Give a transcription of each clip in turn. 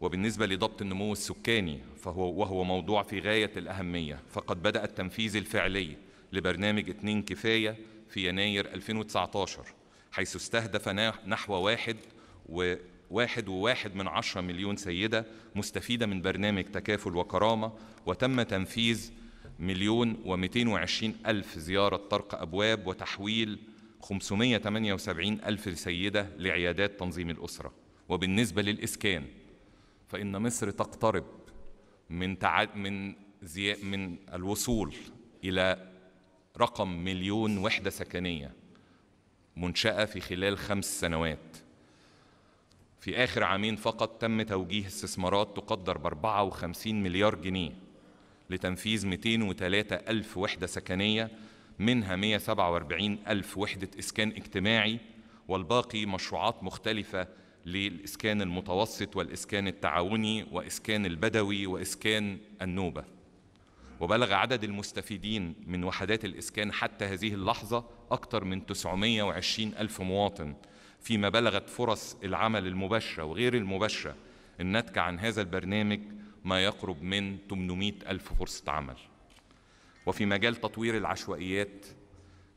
وبالنسبة لضبط النمو السكاني فهو وهو موضوع في غاية الأهمية فقد بدأ التنفيذ الفعلي لبرنامج اتنين كفاية في يناير 2019 حيث استهدف نحو واحد و واحد وواحد من عشرة مليون سيدة مستفيدة من برنامج تكافل وكرامة وتم تنفيذ مليون ومئتين وعشرين ألف زيارة طرق أبواب وتحويل 578 ألف سيدة لعيادات تنظيم الأسرة وبالنسبة للإسكان فإن مصر تقترب من تع... من زي من الوصول إلى رقم مليون وحدة سكنية منشأة في خلال خمس سنوات في آخر عامين فقط تم توجيه استثمارات تقدر ب 54 مليار جنيه لتنفيذ 203 ألف وحدة سكنية منها 147 ألف وحدة إسكان اجتماعي والباقي مشروعات مختلفة للإسكان المتوسط والإسكان التعاوني وإسكان البدوي وإسكان النوبة وبلغ عدد المستفيدين من وحدات الإسكان حتى هذه اللحظة أكثر من 920 ألف مواطن فيما بلغت فرص العمل المباشرة وغير المباشرة الناتجة عن هذا البرنامج ما يقرب من 800 ألف فرصة عمل وفي مجال تطوير العشوائيات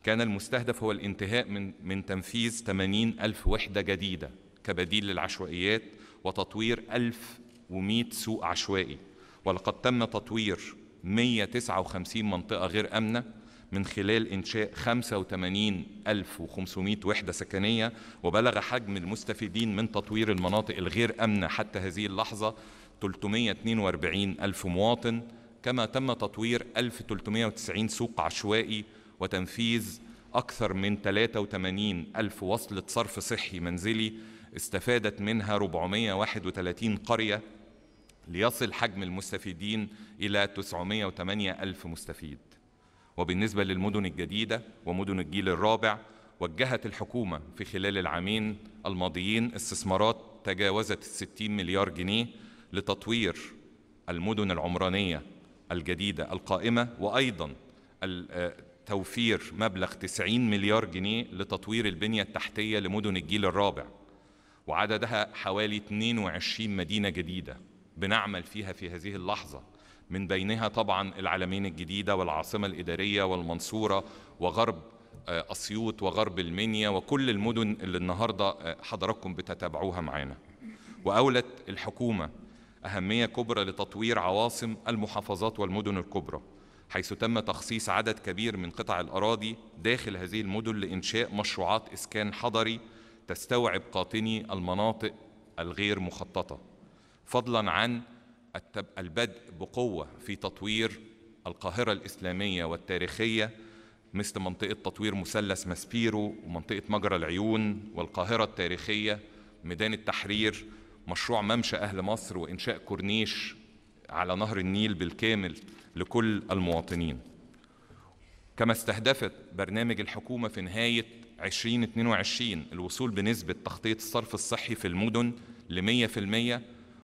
كان المستهدف هو الانتهاء من, من تنفيذ 80 ألف وحدة جديدة كبديل للعشوائيات وتطوير 1100 سوق عشوائي ولقد تم تطوير 159 منطقة غير آمنة من خلال إنشاء 85500 وحدة سكنية وبلغ حجم المستفيدين من تطوير المناطق الغير آمنة حتى هذه اللحظة 342 ألف مواطن كما تم تطوير 1390 سوق عشوائي وتنفيذ أكثر من 83 ألف وصلة صرف صحي منزلي استفادت منها 431 قرية ليصل حجم المستفيدين إلى 908 ألف مستفيد وبالنسبة للمدن الجديدة ومدن الجيل الرابع وجهت الحكومة في خلال العامين الماضيين استثمارات تجاوزت 60 مليار جنيه لتطوير المدن العمرانية الجديدة القائمة وأيضا آه، توفير مبلغ 90 مليار جنيه لتطوير البنية التحتية لمدن الجيل الرابع وعددها حوالي 22 مدينة جديدة بنعمل فيها في هذه اللحظة من بينها طبعا العالمين الجديدة والعاصمة الإدارية والمنصورة وغرب آه، أسيوط وغرب المنيا وكل المدن اللي النهاردة آه، حضراتكم بتتابعوها معانا وأولت الحكومة أهمية كبرى لتطوير عواصم المحافظات والمدن الكبرى حيث تم تخصيص عدد كبير من قطع الأراضي داخل هذه المدن لإنشاء مشروعات إسكان حضري تستوعب قاطني المناطق الغير مخططة فضلا عن البدء بقوة في تطوير القاهرة الإسلامية والتاريخية مثل منطقة تطوير مثلث ماسبيرو ومنطقة مجرى العيون والقاهرة التاريخية ميدان التحرير مشروع ممشى أهل مصر وإنشاء كورنيش على نهر النيل بالكامل لكل المواطنين كما استهدفت برنامج الحكومة في نهاية 2022 الوصول بنسبة تغطية الصرف الصحي في المدن في المية